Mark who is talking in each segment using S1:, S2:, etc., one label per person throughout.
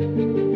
S1: thank you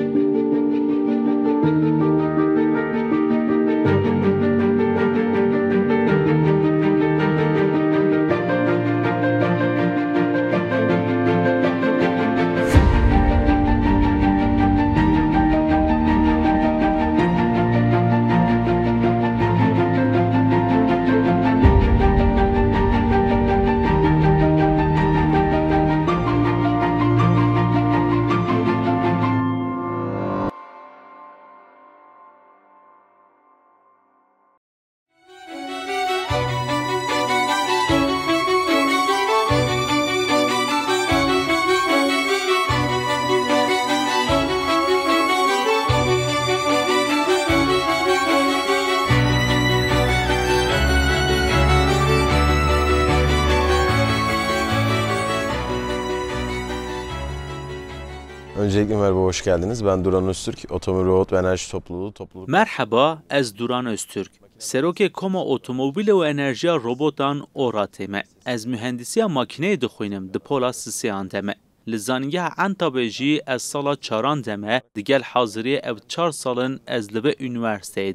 S1: Öncelikle merhaba, hoş geldiniz. Ben Duran Öztürk, Otomobil Robot ve Enerji Topluluğu topluluk.
S2: Merhaba, ez Duran Öztürk. Serokê koma otomobîlê û enerjiya robotan oratê me. Ez mühendisiya makîneyê dixwînim di pola sisiyan de me. Li zanigeha Entabê ez sala çaran deme. me, digel hazirê ev çar salın, ez li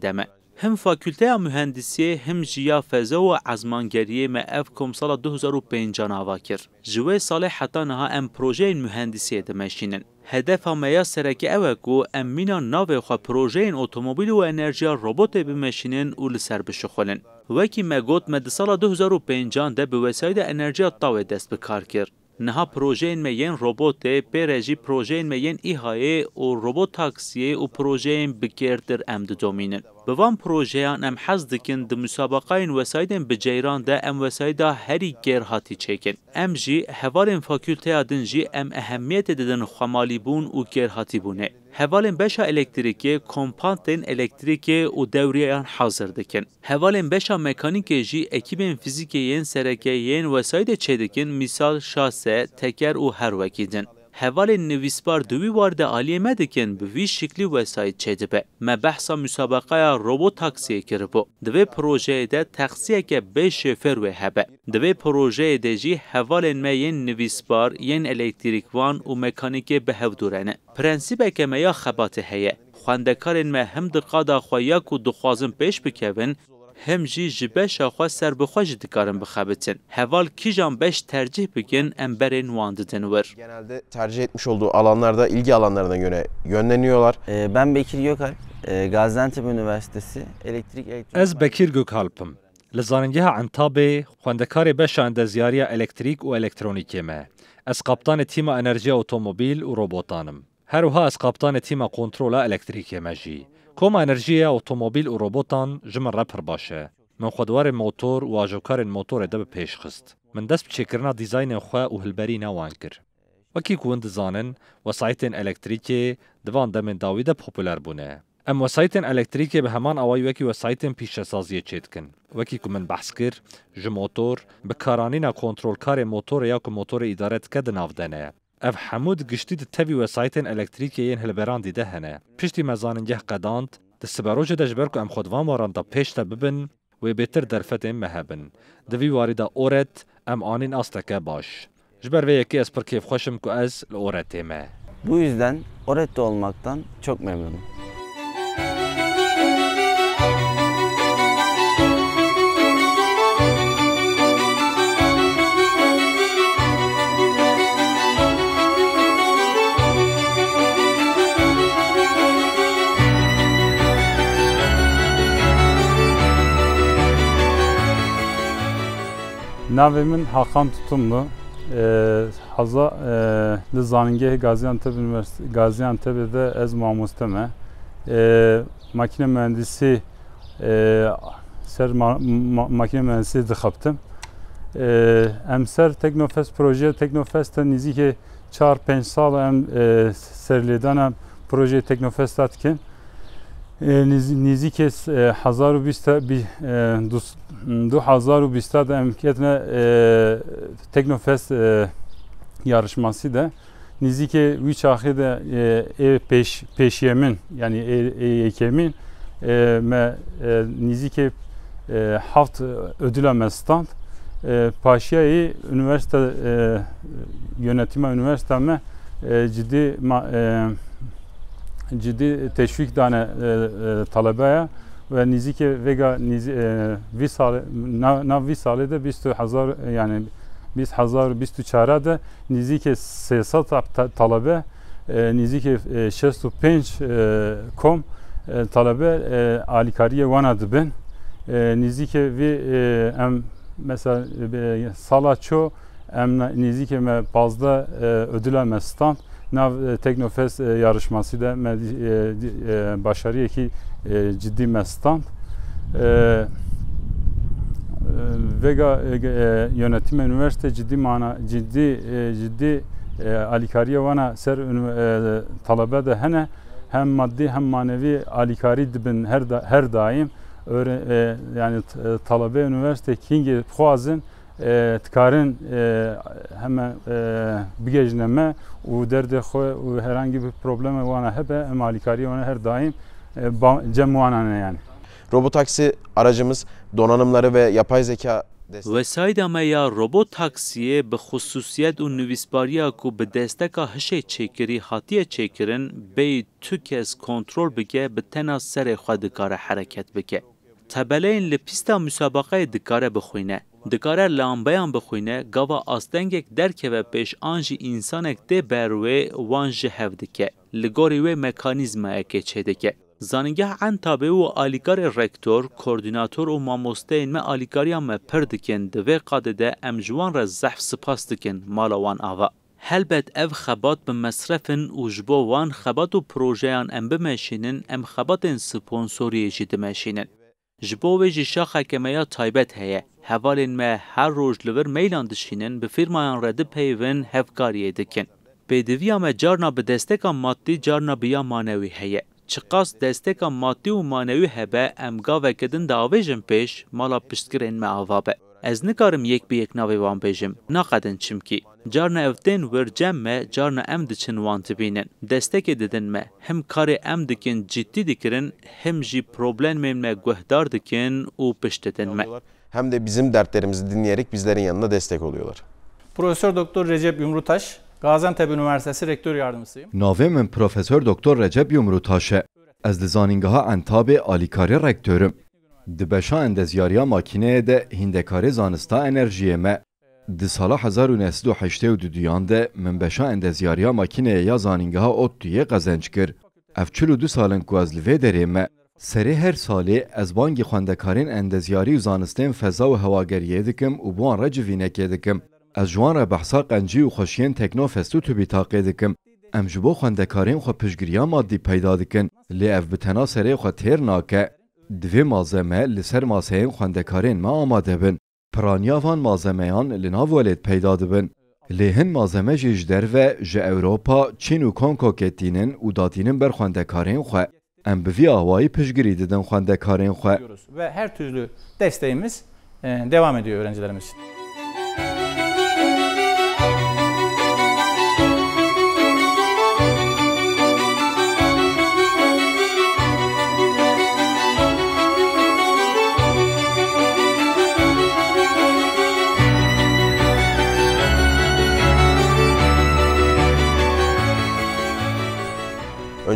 S2: deme. Hem fakülteya mühendisiyê hem jiya feze û ezmangeriyê me ev kom sala 2005 nava kir. Ji wê salê heta em projeyên mühendisiyê de Hedefa me ya serekê ew e ku em mina navê xwe projeyin otomobil ve enerjiya robotê e bimeşînin û li ser bişixulin. Wekî me got me di sala 2005 de bi wesayda enerjiya tawê dest bi kar kir. Nها پروژین می ین روبوت پره جی پروژین می ین ایهای و روبوت تاکسیه و پروژین بکرتر ام دومینن. بوان پروژیان ام حز دکن د مسابقاین وسایدن بجیران ده ام وسایدا هری گر هاتی چکن. ام جی هوارن فاکولته آدن جی ام اهمیت ددن خمالی بون و گر هاتی بونه. Hevalên beşa elektrîkê kompantên elektrîkê û dewriyan hazır dikin. Hevalên beşa mekanîkê jî ekîbên fîzîkê yên serekeyên wesayîdê çêdikin Misal şase, teker û her wekî din. هوال نویسبار دوی وارد آلیه مدکن به وی شکلی وسایت چیده به. ما بحثا مسابقه یا روبو تاکسی کرده بود. دوی پروژه ده تخصیه که به شفر و دوی پروژه ده جی هوال ما یه نویسبار الیکتریک وان و مکانیک به هف دورنه. پرنسیب که ما یا خباته هیه. خواندکار ما هم دقا دا خواهیه که دخوازم پیش بکوین hem jî ji beşa xwe serbixwe jî dikarin bixebitin. Heval kîjan beş tercih bikin em berên wan didin wir.
S1: Genelde tercih etmiş olduğu alanlarda ilgi alanlarına göre yönleniyorlar. Ee, ben Bekir Gökalp, e, Gaziantep Üniversitesi
S2: Elektrik
S3: Elektrik... Ez Bekir Gökalp'ım. Li zanîngeha Entabê xwendekarê beşa endeziyariya elektrik û elektronîkê me. Ez qaptanê tîma enerjiya otomobîl û robotan im. Her wiha ez qaptanê tîma kontrola elektrîkê me کۆما ئەنرژیە ئۆتۆمۆبیل و ڕۆبۆتان ژمە ڕەپ هەر باشە من خودوارێ مۆتۆر و ئاژۆکارێن مۆتۆرە دەبە پێشخست من دەست بچێکردنا دیزینە خوێ و هلبەری ناوان کرد وەکی کوون دزانن وەسایتێن ئەلەکتریکێ دوان دەمێن داوی دە پۆپلەر بوونێ ئەم وەسایتێن ئەلەکتریکێ بە هەمان ئەوەی وەکی وەسایتێن پیشەسازیە چێتکن وەکی کو من بەحس کرد ژ مۆتۆر بە کارانینە کۆنتترۆلکارێ مۆتۆر یاکو مۆتۆرە ئیدارەت کە دناودەنەیە ئەف هەموود گشتی دتەوی وەسایتên ئەلکتریکیên هەلبەراندی دە هەنە پشتی مەزاننگەه قەدانت di سبەرۆژە دەژبەر ku ئەم خودvan waranda pêşte bibin wê bêtir derfetên me hebin divî warî da oret ئەم anîn asteke baş ji ber vê yekê ez pir kêfxweşim ku ez li oretê me Bu yüzden
S2: orette olmaktan çok memnunum.
S4: Navimin Hakan Tutumlu, e, Haza e, Lizaningeh Gaziantep Üniversitesi Gaziantep'de Ezma Musteme, e, makine mühendisi e, ser ma, ma, makine mühendisi dixaptim. E, em ser Teknofest proje Teknofest'te nizike 4-5 sal em e, serlidana proje Teknofest atkin. Nizikes هزار و بیست دو هزار و بیست emniyet Teknofest e, yarışması da Nizike Viçahı da e, e peş, peşyemin yani EYK'min e, e, me, e, Nizike e, haft ödüleme stand e, Paşa'yı üniversite e, yönetime üniversiteme e, ciddi ma, e, ciddi teşvik tane e, e, talebeye ve nizike vega niz, e, visale na, na visale de biz hazar yani biz hazar biz çare de nizike sesat talebe e, nizike e, 65 e, kom e, talebe e, alikariye vana dibin e, nizike vi e, em mesela e, salaço em nizike me bazda e, ödüleme stand Nav e, Teknofest e, yarışması e, da başarıya ki ciddi mestan. Vega yönetim üniversite ciddi mana ciddi ciddi alikariye vana ser talebe de hene hem maddi hem manevi alikari dibin her da, her daim öğren, e, yani e, talebe üniversite kingi kuazın e, tkarin e, heme e, bigejneme u derde xwe u herhangi bir probleme wana hebe em alikari wana her daim e, ba, cem wana yani. Robotaksi
S1: aracımız donanımları ve yapay zeka
S2: وساید یا روبو تاکسیه به خصوصیت و نویسپاریا کو به دستکا هشه چکری هاتیه چکرن بی تو کس کنترل بکه به تنا سر خود کار حرکت بکه. تبلین لپیستا مسابقه دکاره بخوینه دکاره لامبیان بخوینه گاوا آستنگک درکه و پیش آنجی انسانک ده بروی وانج که لگاری و مکانیزمه که چه دکه زانگه انتابه و آلیگار رکتور، کوردیناتور و ماموستین ما آلیگاریا ما پردکن دکن دوی قاده ده امجوان را زحف سپاس دکن مالوان آوا. هلبت اف خبات به مصرفن و جبو وان خبات و پروژه ام بمشینن ام خبات سپونسوری جی مشینن. ji bo wê jî şaxa kemeya taybet heye hevalên me her roj li vir meylan dişînin bi fîrmayan re dipeyvin hevkariyê dikin pêdiviya me carna bi desteka maddî carna biya manewî heye çi qas desteka maddî û manewî hebe em gavekê davajın peş, pêş mala piştgirên me ava Ez nikarim yek bi yek navê wan bêjim, naqedin çimkî. Carna ev tên wircem me, carna em diçin wan dibînin. Destekê didin me, him karê em dikin ciddî dikirin, him jî problemên me guhdar dikin
S1: û piştidin me. Hem de bizim dertlerimizi dinleyerek bizlerin yanında destek oluyorlar.
S4: Profesör Doktor Recep Yumrutaş, Gaziantep Üniversitesi Rektör Yardımcısıyım.
S5: Navê Profesör Doktor Recep Yumrutaş e. Ez li zanîngeha rektörüm. دبشا اندزیاریا ماکینه ده هندکار زانستا انرژی مه د سالا 1982 دیان ده من بشا اندزیاریا ماکینه یا زانینگه ها اوت دیه قزنج کر اف چلو دو سالن کو از داره سری هر سالی از بانگی خواندکارین اندزیاری و زانستین فضا و هواگریه دکم و بوان جوینه که دکم از جوان را بحثا قنجی و خوشین تکنو فستو تو بیتاقه دکم ام جبو خواندکارین خو پشگریا مادی پیدا دکن لی اف بتنا سری خو تیر ناکه divê malzeme li ser maseyên xwendekarên me amade bin. Piranyavan malzemeyan li nav welêt peyda dibin. Lê hin malzeme jî ji derve ji Ewropa, Çîn û Kongokê tînin û datînin ber xwendekarên xwe. Em bi vî awayî pişgirî didin xwendekarên xwe.
S6: Ve her türlü desteğimiz e, devam ediyor öğrencilerimiz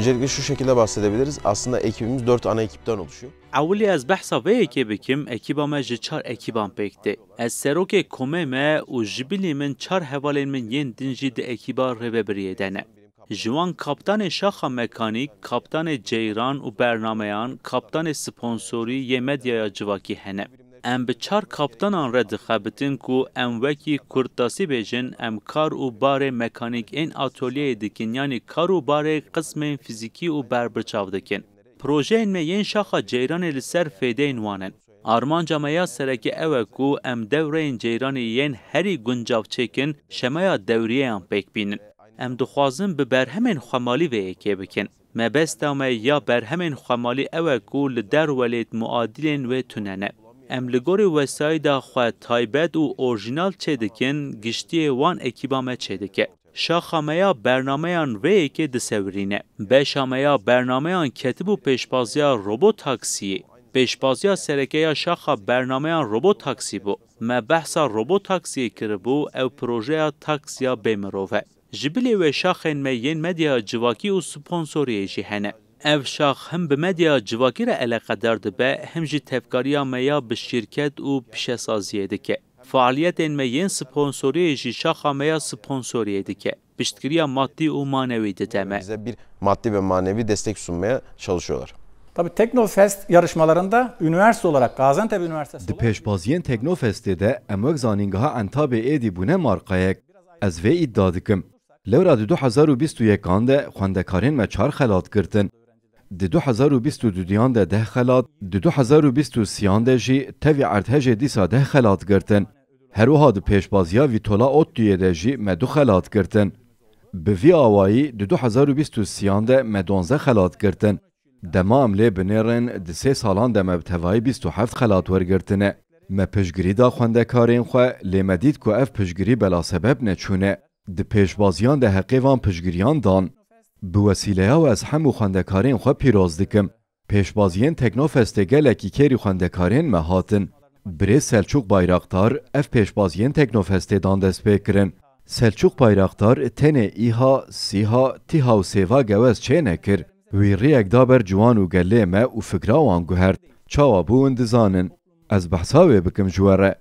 S1: Öncelikle şu şekilde bahsedebiliriz. Aslında ekibimiz dört ana ekipten oluşuyor.
S2: Awli ez behsa vê ekêbê kim ekîba me ji çar ekîban pêk tê. Ez serokê komê me û çar hevalên min yên din jî di ekîba rêvebiriyê de ne. Ji wan ceyran û bernameyan, kaptanê sponsori yê medyaya civakî hene. ام به چار کابتان آن را دخبتین کو ام وکی کرتاسی بیجن ام کار و بار مکانیک این آتولیه دکن یعنی کار و بار قسم فیزیکی و بر برچاو دکن. پروژه این میین شاخه جیران لسر فیده این آرمان جامعه سرکی اوه کو ام دوره این جیران یه هری گنجاو کن شمایا دوریه ام بکبین. ام دخوازم به برهمین خمالی و ایکی بکن. مبست اومه یا برهمین خمالی اوه کو لدر ولید معادلین و تننه. em li gorî wesayda xwe taybet û orjînal çêdikin giştiyê wan ekîba me çêdike. Şaxameya bernameyan vêyekê disewirîne. Beşameya bernameyan ketib û robot taksiyê. Pêşbaziya serekeya şaxa bernameyan robot taksî bû. Me behsa robot taksiyê kiribû ew projeya taksiya bêmirov e. Ji bilê me yên medya civakî û sponsoriyê jî ev şax hem bi medya civakî re eleqedar dibe hem jî tevkariya me ya bi şîrket û pişesaziyê dike. Faaliyetên me yên sponsoriyê jî şaxa me ya dike. Piştkiriya maddi û manevi dide me. Bize bir
S1: maddi ve manevi destek sunmaya çalışıyorlar.
S6: Tabi Teknofest yarışmalarında üniversite
S4: olarak Gaziantep Üniversitesi
S5: olarak... Dipeşbaziyen Teknofest'te de emek zaningaha entabê êdî bûne marqayek. Ez vê iddia dikim. Lewra di 2021 de xwendekarên me çar xelat girtin. د 2022 د ده خلات د 2023 ده جی تاوی ارتهجه دیسا ده خلات گرتن هروها د وی ویتولا اوتیه ده جی مدو خلات گرتن به وی آوایی د 2023 ده مدونزه خلات گرتن دمام لی بنیرن د سه سالان م مبتوای 27 خلات ورگرتنه م پشگری دا کارین خو لیمدید کو اف پشگری بلا سبب نچونه د پیشبازیان د حقیقان پشگریان دان به وسیله و از همو خواندکارین خو پیروز دکم پیشبازین تکنو فستگل کی کری خواندکارین مهاتن برسل چوک بایراقدار اف پیشبازین تکنو فست داندس بکرن. سلچوک بایراقدار تن ایها سیها تی و سیوا گوز چه نکر وی ری اگدا بر جوان و گله ما او فکرا وان گوهرد چاوا بو اندزانن از بحثاوی بکم جواره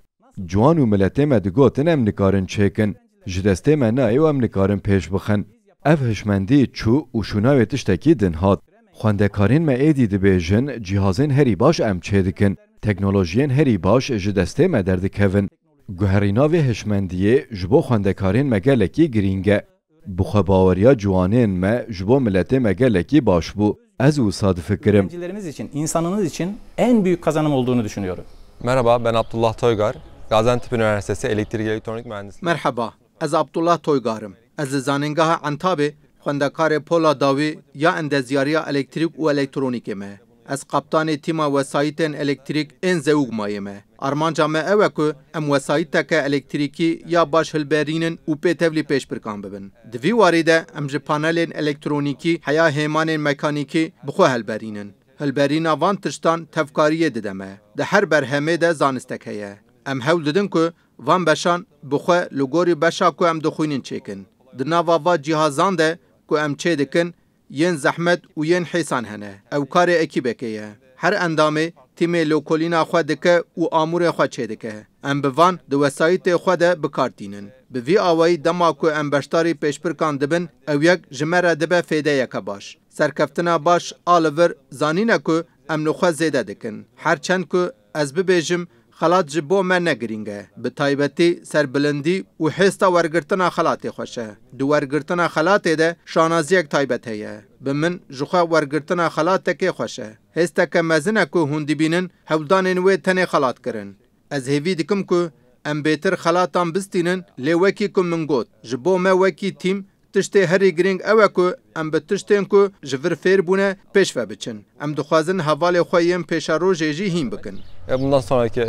S5: جوان و ملتی ما دگوتن ام نکارن چیکن جدسته ما نایو ام نکارن پیش بخن Ev hişmendî çû û şûnavê tiştekî din hat. Xwendekarên me êdî dibêjin cihazên herî baş em çê dikin. Teknolojiyên baş ji destê me derdikevin. Guherîna vê hişmendiyê ji bo xwendekarên me gelekî girîng e. Bixwebaweriya ciwanên me ji millete milletê me gelekî baş bû. Ez û sadifikirim.
S1: Öğrencilerimiz için, insanınız için en büyük kazanım olduğunu
S3: düşünüyorum. Merhaba ben Abdullah Toygar. Gaziantep Üniversitesi Elektrik Elektronik Mühendisliği.
S1: Merhaba, ez Abdullah Toygar'ım. از زانینگاه عنتابه خوندکار پولا داوی یا اندزیاریا الکتریک و الکترونیک مه از قبطان تیما وسایتن الکتریک این زوگ مایه مه ارمان جامعه اوه که ام وسایت که الکتریکی یا باش هلبرینن و پیتولی پیش برکان ببن دوی وارده ام جه پانلین الکترونیکی حیا هیمان مکانیکی بخو هلبرینن هلبرینا وان تشتان تفکاریه ددمه ده هر برهمه ده زانستک هیه ام هول ددن که وان بشان بخو لگوری بشا که ام دخوینن چیکن Di nava va cihazan de ku em çê dikin, yên zehmet û yên hêsan hene. Ew karê ekîbekê ye. Her endamê tîmê lokolîna xwe dike û amûrê xwe çê dike. Em bi van di wesayîtê xwe de bikartînin. Bi vî awayî dema ku em beşdarî pêşbirkan dibin, ew yek ji me re dibe fêdeyeke baş. Serkeftina baş a li vir zanîne ku em li xwe zêde dikin. Herçend ku ez bibêjim xelat ji bo me negiring e. Bi taybetî serbilindî û hêsta wergirtina xelatê xweş e. Di wergirtina xelatê de şanaziyek taybet heye. Bi min ji xwe wergirtina xelatekê xweş e. Hêsteke mezin ku hûn dibînin hewdanên wê tenê xelat kirin. Ez hêvî dikim ku em bêtir xelatan bistînin lê wekî ku min got. Ji bo me wekî tîm tiştê herî girîng ew e ku em bi tiştên ku ji vir fêr bûne pêşve biçin. Em dixwazin hevalê xwe yên pêşarojê jî hîn bikin. Bundan sonraki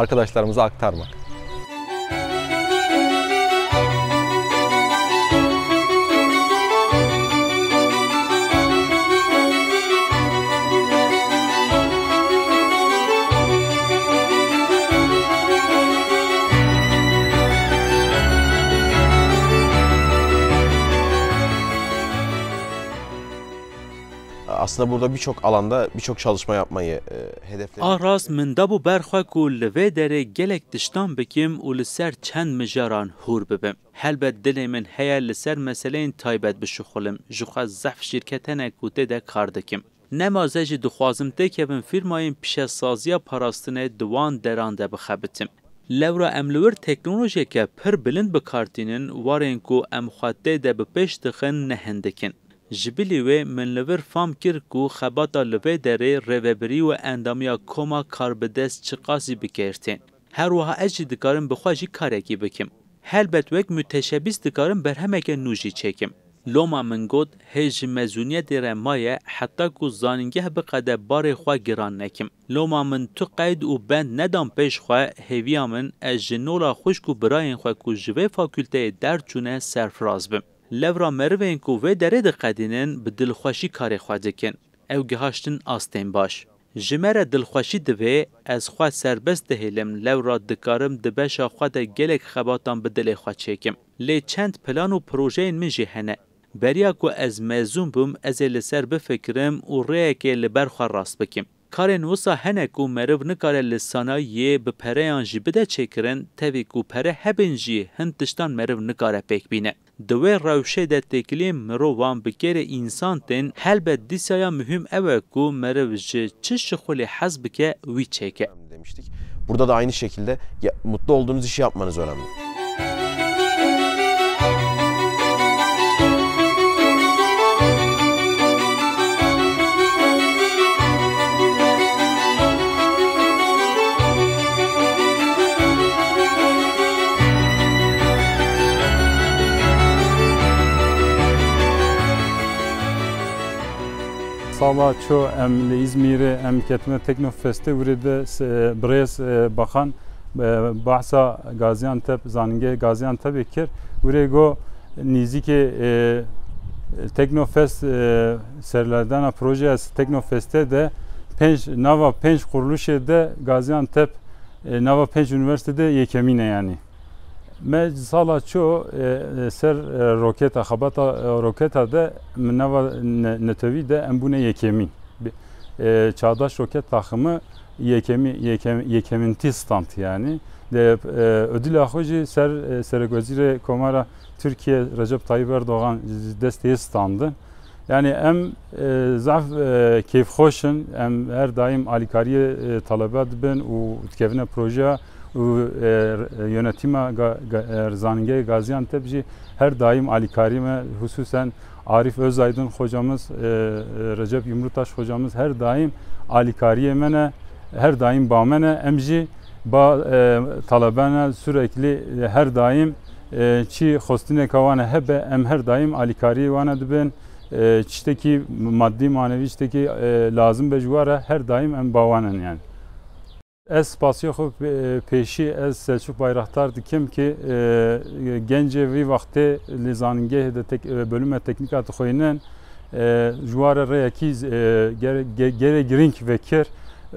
S3: arkadaşlarımıza aktarmak.
S1: aslında burada birçok alanda birçok çalışma yapmayı e, hedefledik.
S2: Aras ah, min da bu berxwe ku ve dere derê gelek tiştan bikim û li ser çend mijaran hûr bibim. Helbet dilemin min heye li ser meseleyên taybet bişixulim ji xwe zehf şîrketenek ku tê de kar dikim. Nemaze jî dixwazim tê kevin firmayên pişesaziya parastinê di wan deran de bixebitim. Lewra em li pir bilind bikartînin warên ku em de bi pêş dixin nehin جبلی و من لور فام کرد کو خباتا لبه دره روبری و اندامیا کما کار بدست چه قاسی بکرتین. هر وها اجی دکارم بخواجی کارکی بکم. هلبت وک متشابیس دکارم همه نوجی چکم. لوما من گود هج مزونیه دیره مایه حتی کو زانینگه بقده بار خواه گران نکیم. لوما من تو قید و بند ندام پیش خواه هیویامن من از جنولا خوش کو براین خواه کو جوه فاکولته در چونه سرفراز بیم. levra merivên ku vê derê diqedînin bi dilxweşî karê xwe dikin ew gihashtin astên baş ji me re dilxweşî divê ez xwe serbest dihêlim lewra dikarim di beşa xwe de gelek xebatan bi dilê xwe çêkim lê çend plan û projeyên min jî hene beriya ku ez mezûm bûm ez ê li ser bifikirim û rêyekê li ber xwe rast bikim Karên wisa hene ku meriv nikare li sanayiyê bi pereyan jî bide çêkirin tevî ku pere hebin jî hin tiştan meriv nikare pêk bîne. Di wê rewşê de têkiliyên mirovan bi kêrê însan tên helbet dîsyaya mühim ew e ku meriv ji çi şixulê hez bike wî çêke. Demiştik.
S1: Burada da aynı şekilde ya, mutlu olduğunuz işi yapmanız önemli.
S4: Сала чо эм ли Измире эм кетме Brez уриде брез бахан bahsa Gaziantep zange Gaziantep'e kir urego nizike e, Teknofest e, serilerden projesi teknofeste de penç nava penç kuruluşu de Gaziantep e, nava penç üniversitede yekemine yani. ما سالا چو سر روکتا خبطا روکتا ده من نتوی ده امبونه یکمی çağdaş roket takımı yekemi yekem, yekeminti stand yani. De, e, ödül ahoji ser e, seregozire komara Türkiye Recep Tayyip Erdoğan desteği standı. Yani em e, zaf e, keyif hoşun, em her daim alikariye e, talep edin u kevine proje e, Yönetime zange Gaziantep'ci her daim Ali Karim'e hususen Arif Özaydın hocamız, e, e, Recep Yumrutaş hocamız her daim Ali Karim'e her daim bamene emji ba talabene sürekli her daim çi hostine kavane hebe em her daim Ali Karim'e dibin çiçteki maddi manevi çiçteki lazım becuvara her daim em bavanen yani. Ez pasyokhu e, peşi ez Selçuk Bayraktar dikim ki e, gence vi vakti lizaningeh de tek, e, bölüme teknikatı koyunen e, juara reyaki e, gere, gere giring vekir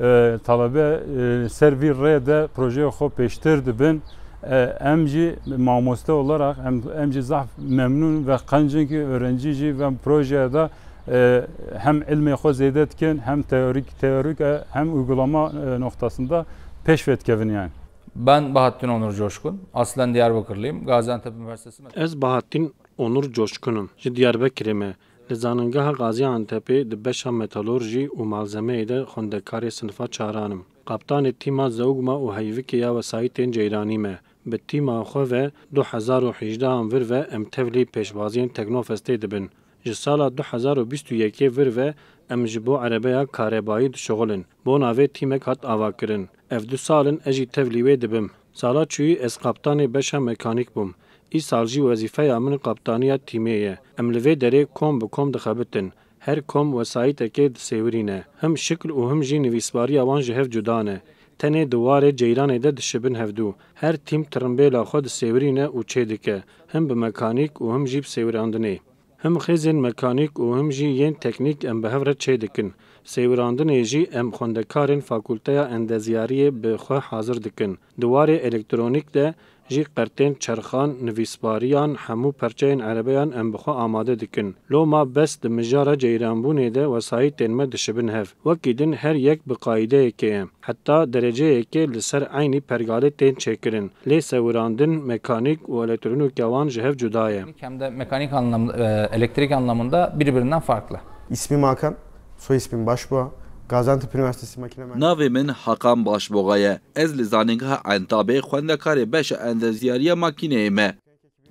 S4: e, talebe e, servi re de proje xo peştir dibin e, emci mamoste olarak emci zaf memnun ve kancın öğrenciji ve projede ee, hem ilmi xo zeydatken hem teorik teorik e, hem uygulama e, noktasında peşvetkevin yani. Ben Bahattin Onur Coşkun. Aslen
S6: Diyarbakırlıyım. Gaziantep Üniversitesi. Ez Bahattin Onur Coşkun'um. Ji Diyarbakır'ı mı? Lezanıngaha Gaziantep'e de beşa metalurji u malzeme ede xondekari sınıfa çağranım. Kaptan e tima zevgma u heyviki ya vesayitên ceyranî me. Bi ve 2018 vir ve em tevlî pêşbaziyên teknofestê ji sala 2021 ve em ji bo erebeya karebayî dişixulin. Bo navê tîmek hat avakirin. Ev du salin ez jî tevlî wê dibim. Sala çûyî ez qaptanê beşa mekanîk bûm. Îsal jî wezîfeya min qaptaniya tîmê ye. Em li vê derê kom bi kom dixebitin. Her kom wesayîtekê disêwirîne. Him şikil û him jî nivîsbariya wan ji hev cuda ne. Tenê diwarê ceyranê de dişibin hevdû. Her tîm tirimbêla xwe disêwirîne û çê dike. Him bi mekanîk û him jî bi sêwirandinê. Hem xêzên mekanik, û him jî yên teknîk em bi hev re çê dikin. Sêwirandinê jî em xwendekarên fakûlteya endeziyariyê bi xwe hazir dikin. Diwarê elektronîk de jî qertên çerxan nivîsbariyan hemû perçeyên erebeyan em bixwe amade dikin. Loma bes di mijara ceyranbûnê de wesayîtên me dişibin hev. Wekî din her yek bi qaîdeyekê ye. Heta dereceyekê li ser eynî pergale tên çêkirin. Lê sewirandin mekanik û elektronik yavan ji hev cuda ye. Hem de mekanik anlamda, e, elektrik
S3: anlamında birbirinden farklı.
S1: İsmim Hakan, soy ismim Başbuğa. Gaziantep Üniversitesi Makine
S6: Mühendisliği. Navê min Heqam Başboğa
S3: ye. Ez li zanîngeha Entebê xwendekarê beşa endeziyariya makîneyê me.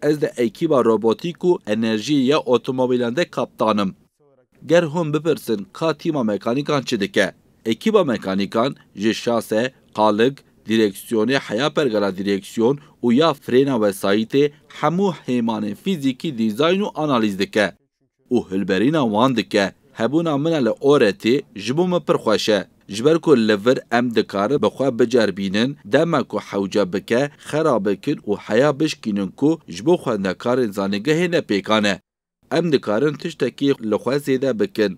S3: Ez de ekîba robotîk û enerjiyê ya otomobîlan de kaptanim. Ger hûn bipirsin ka tîma mekanîkan çi dike. Ekîba mekanîkan ji şase, qalik, direksiyonê heya pergera direksiyon û ya frêna vesayîtê hemû hêmanên fîzîkî dîzayn û analîz dike û hilberîna wan dike. hebûna min e li Oretê ji bo me pir xweş e. ji ber ku li vir em dikare bi xwe bicerbînin dema ku hewca bike xerabikin û heya bişkînin ku ji bo xwe nekarên zanîngehê nepêkane em dikarin tiştekî li xwe zêde bikin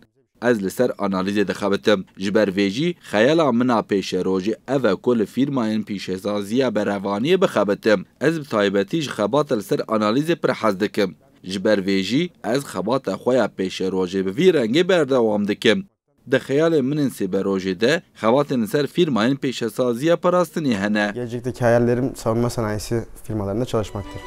S3: ez li ser analîzê dixebitim ji ber vê jî xeyela min a pêşerojê ev e ku li fîrmayên pîşezaziya berevaniyê bixebitim ez bi taybetî ji xebata li ser analîzê pir hez dikim ji ber vê jî ez xebata xweya pêşerojê bi vî rengê berdewam dikim. Di xeyalê min ên sêberojê de xebatên ser firmayên pêşesaziya
S1: parastinê hene. Gelecekteki hayallerim savunma sanayisi firmalarında çalışmaktır.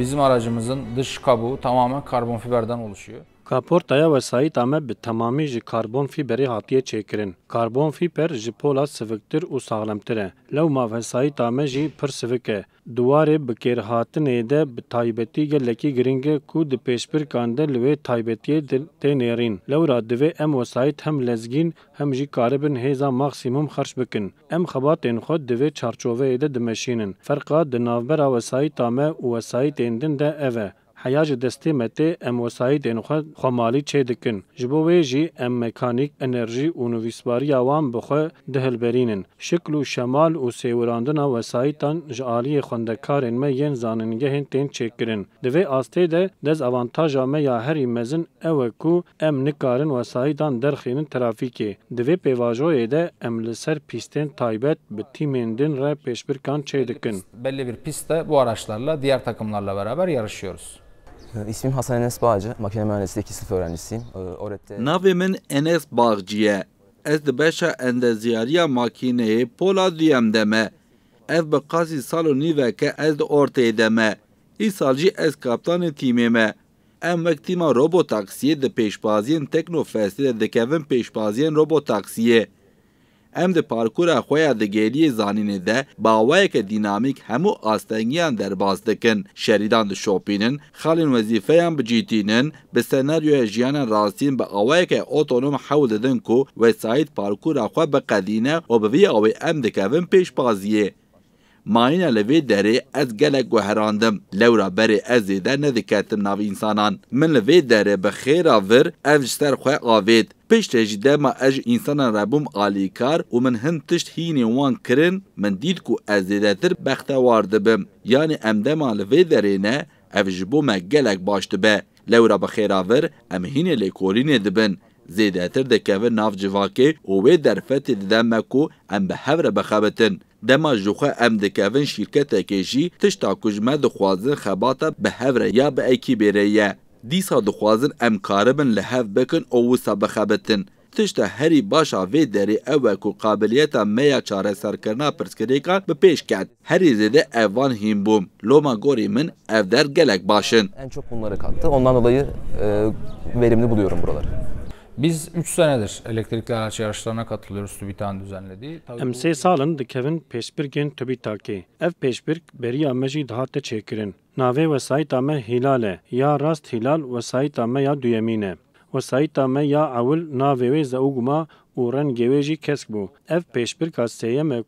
S6: Bizim aracımızın dış kabuğu tamamen karbon fiberden oluşuyor. Kaportaya vesayîta me bi temamî ji karbon fîberê hatiye çêkirin. Karbon fîber ji pola siviktir û sağlemtir e. Lewma vesayîta me jî pir sivik e. Duwarê bi kêrhatinê de bi taybetî gelekî giring e ku di pêşbirkan de li wê taybetiyê tê nêrîn. Lewra divê em wesayît hem lezgîn hem jî karibin hêza maksimum xerç bikin. Em xebatên xwe divê çarçoveyê de dimeşînin. Ferqa di navbera vesayîta me û vesayîtên din de ev e. heya ji destê me tê em wesayîtên xwe xwemalî çêdikin ji bo wê jî em mekanîk enerjî û nivîsbariya wan bi xwe dihilberînin şikl û şemal û sêwirandina wesayîtan ji aliyê xwendekarên me yên zanîngehên tên çêkirin di vê astê de dezavantaja me ya herî mezin ew e ku em nikarin wesayîtan derxînin trafîkê di vê pêvajoyê de em li ser pîstên taybet bi tîmên din re pêşbirkan çêdikin. Belli bir pistte bu araçlarla diğer takımlarla beraber yarışıyoruz.
S2: Ee, ismim Hasan Enes Bağcı.
S3: Makine Mühendisliği 2.0 öğrencisiyim. Öğrette... Ee, Navimin Enes Bağcı'ya. Ez di beşa endeziyariya makineyi pola diyem deme. Ez bi qasî salo nîveke ez di orteyê deme. Îsal ez kaptanê tîmê me. Em vektima robotaksiye de di pêşbaziyên Teknofestê de dikevin pêşbaziyên robotaksiyê. Em di parkura xwe ya di geliyê zanînê de bawayeke dînamîk hemû astengiyan derbas dikin. Şerîdan dişopînin, xalên wezîfeyan bicîtînin, bi senaryoya jiyanan rastîn bi awayeke otonom hewl didin ku wesayît parkura xwe biqedîne û bi vî awê em dikevin pêşbaziyê. ماینە لەوێ دەرێ ئەس گەلک گوهراندم لەورا بەرێ ئەزێدا نەدەکاتم ناوی ئینسانان من لەوێ دەرێ بە خێرا vir ev ji ser xwe avêt piştê ji dema ez ji însanan rebûm alîkar û min hin tişt hînê wan kirin min dît ku ez zêdetir bextewar dibim yanî em dema li vê derê ne ev ji bo me gelek baş dibe lewra bi xêravir em hînê lêkolînê dibin zêdetir dikevin nav civakê û wê derfetê dide me ku em bi hev re bexebitin Dema ji xwe em dikevin şîrketekê jî tişta ku ji me dixwazin xebata bi hevre ya bi ekîbêre ye. Dîsa dixwazin em karibin li hev bikin û wisa bixebitin. Tişta herî başa vê derê ew e ku qabiliyeta me ya çareserkirina pirsgirêkan bi pêş ket. Herî zêde ev van hîn bûm. Loma gorî min ev der gelek başin. En çok bunları kattı. Ondan dolayı e, verimli buluyorum buraları.
S6: Biz 3 senedir elektrikli araç yarışlarına katılıyoruz TÜBİTAK'ın düzenlediği. Emsê salan Kevin pêşbirkên TÜBİTAKê. Ev pêşbirk beriya me jî çekirin. Nave Navê vesayîta me Hilal ya Rast Hilal vesayîta me ya duyemîn e. Vesayîta me ya ewil nave ve zewgma û rengê wê kesk bû. Ev pêşbirka sêyem e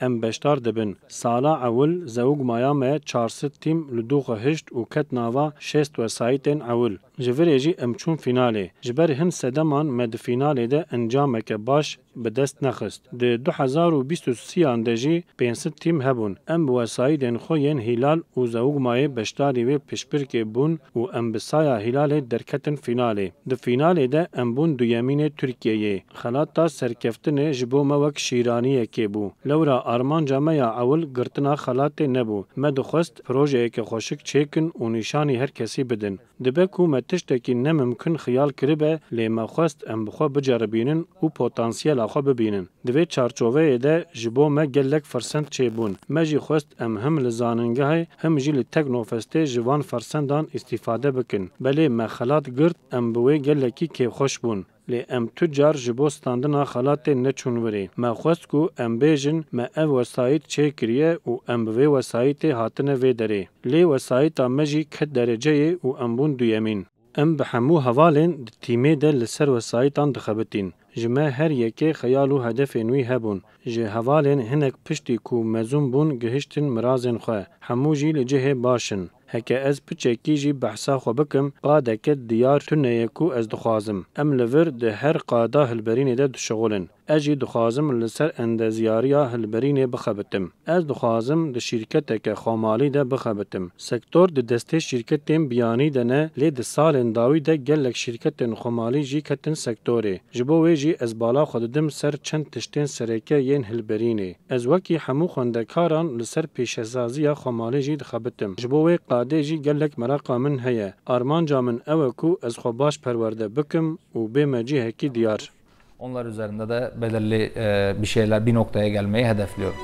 S6: Em beşdar dibin. Sala ewil zewgmaya me çarsit tîm li duxa hişt û ket nava şest vesayîtên ewil. Ji virê jî em çûn fînalê. Ji ber hin sedeman me di fînalê de encameke baş bi dest nexist. Di 2023 de jî 500 tîm hebûn. Em bi wesayîdên xwe yên Hilal û Zeugmayê beşdarî wê pişpirkê bûn û em bi saya Hilalê derketin fînalê. Di fînalê de em bûn duyemînê Tirkiyeyê. Xelata serkeftinê ji bo me wek şîraniyekê bû. Lewra armanca me ya ewil girtina xelatê nebû. Me dixwest projeyeke xweşik çêkin û nîşanî her kesî bidin. Dibe ku me tiştekî nemimkin xiyal kiribe lê me xwest em bixwe biceribînin û potansiyela xwe bibînin. Di vê çarçoveyê de ji bo me gelek fersend çêbûn. Me jî xwest em him li zanîngehê him jî li teknofestê ji van fersendan îstîfade bikin. Belê me xelat girt em bi wê gelekî kêfxweş bûn. lê em tu car ji bo standina xelatê neçûn wirê. Me xwest ku em bêjin me ev wesayît çê kiriye û em bi vê wesayîtê hatine vê derê. Lê wesayîta me jî ket dereceyê û em bûn duyemîn. Em bi hemû hevalên di tîmê de li ser wesayîtan dixebitin. ji me her yekê xeyal û hedefên wî hebûn. Ji hevalên hinek piştî ku mezûm bûn gihiştin mirazên xwe. Hemû jî li cihê baş in. heke ez piçekî jî behsa xwe bikim qadeke diyar tuneye ku ez dixwazim. Em li vir di her qada hilberînê de dişixulin. Ez jî dixwazim li ser endeziyariya hilberînê bixebitim. Ez dixwazim di şîrketeke xemalî de bixebitim. Sektor di destê şîrketên biyanî de ne lê di salên dawî de gelek şîrketên xemalî jî ketin sektorê. Ji bo wê jî ez bala xwe didim ser çend tiştên sereke yên hilberînê. Ez wekî hemû xwendekaran li ser pêşezaziya xemalê jî dixebitim. Ji bo wê qadê jî gelek meraqa min heye. Armanca min ew e ku ez xwe baş perwerde bikim û bê me cihekî diyar. Onlar üzerinde de belirli e, bir şeyler bir noktaya gelmeyi
S4: hedefliyorum.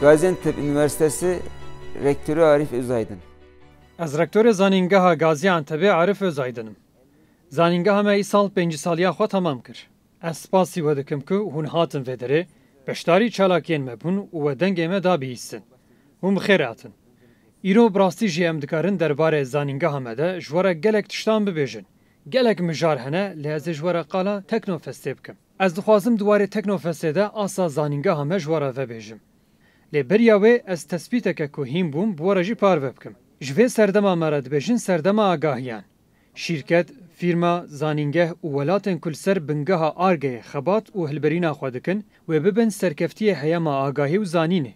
S7: Gaziantep Üniversitesi Rektörü Arif Üzaydın. Ez rektörê zanîngeha Gazî Entebê Arif Özay dinim. Zanîngeha me îsal pêncîsaliya xwe tamam kir. Ez spasî we dikim ku hûn hatin vederê, beşdarî çalakiyên me bûn û we dengê me dabihîstin. Hûn bi xêr hatin. Îro birastî jî em dikarin derbarê zanîngeha me de ji were gelek tiştan bibêjin. Gelek mijar hene lê ez ê ji were qala teknofestê bikim. Ez dixwazim diwarê teknofestê de asa zanîngeha me ji were vebêjim. Lê beriya wê ez tespîteke ku hîn bûm bi were jî parve bikim. Ji vê serdema me re dibêjin serdema agahiyan. Şîrket, fîrma, zanîngeh û welatên kul ser bingeha argeyê xebat û hilberîna xwe dikin wê bibin serkeftiyê heyema agahî û zanînê.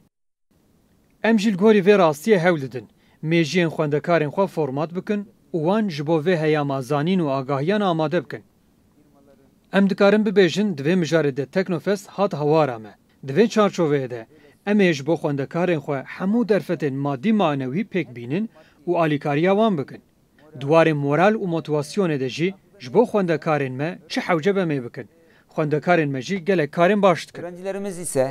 S7: Em jî li gorî vê rastiyê hewl didin, mêjiyên xwendekarên xwe format bikin û wan ji bo vê heyama zanîn û agahiyan amade bikin. Em dikarin bibêjin divê mijarê de Teknofest hat hewara me. Divê çarçoveyê de ئەمێش بۆ خوێندەکارێن خۆ هەموو دەرفەتێن مادیمانەوی پێک بینن و ئالیکاریاوان بکن دوارێ مۆرال و مۆتواسیۆنە دەژی ji bo xwendekarên me çi hewce be mê bikin. Xwendekarên me jî gelek karên baş dikin. Öğrencilerimiz ise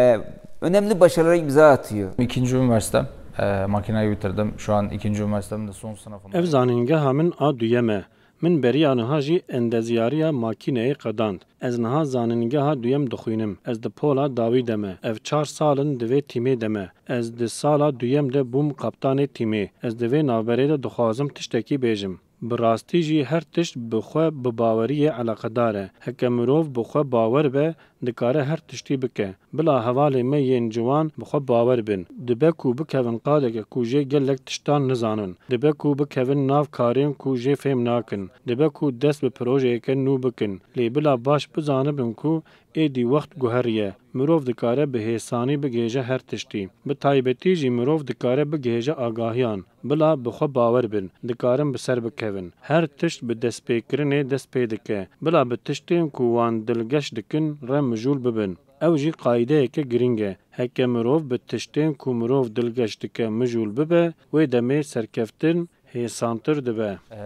S7: e, önemli başarılara imza
S3: atıyor. İkinci üniversite, e, makineyi bitirdim. Şu an ikinci üniversitemde son sınıfım.
S7: Ev
S6: zanengehamın a düyeme. من beriya niha jî endeziyariya makîneyê qedand. Ez niha zanîngeha duyem dixwînim. Ez di pola dawî de me. Ev çar salin di vê tîmê de me. Ez di sala duyem de bûm kaptanê tîmê. Ez di vê naberê de dixwazim tiştekî bêjim. Bi rastî jî her tişt bi xwe bi baweriyê eleqedar e. Heke mirov bi xwe bawer be dikare her tiştî bike. Bila hevalê me yên ciwan bixwe bawer bin. Dibe ku bikevin qadeke ku jê gelek tiştan nizanin. Dibe ku bikevin nav karên ku jê fêm nakin. Dibe ku dest bi projeyeke nû bikin. Lê bila baş bizanibin ku êdî wext guheriye. Mirov dikare bi hêsanî bigêje her tiştî. Bi taybetî jî mirov dikare bigêje agahiyan. Bila bi xwe bawer bin, dikarin bi ser bikevin. Her tişt bi destpêkirinê dest pê dike. Bila bi tiştên ku wan dilgeş dikin rem mijûl bibin. Ew jî qaydeyeke giring e. Heke mirov bi tiştên ku mirov dilgeş dike mijûl bibe, wê demê serkeftin, heyesantir dibe. Ee,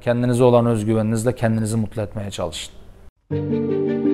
S3: kendinize olan özgüveninizle kendinizi mutlu etmeye çalışın.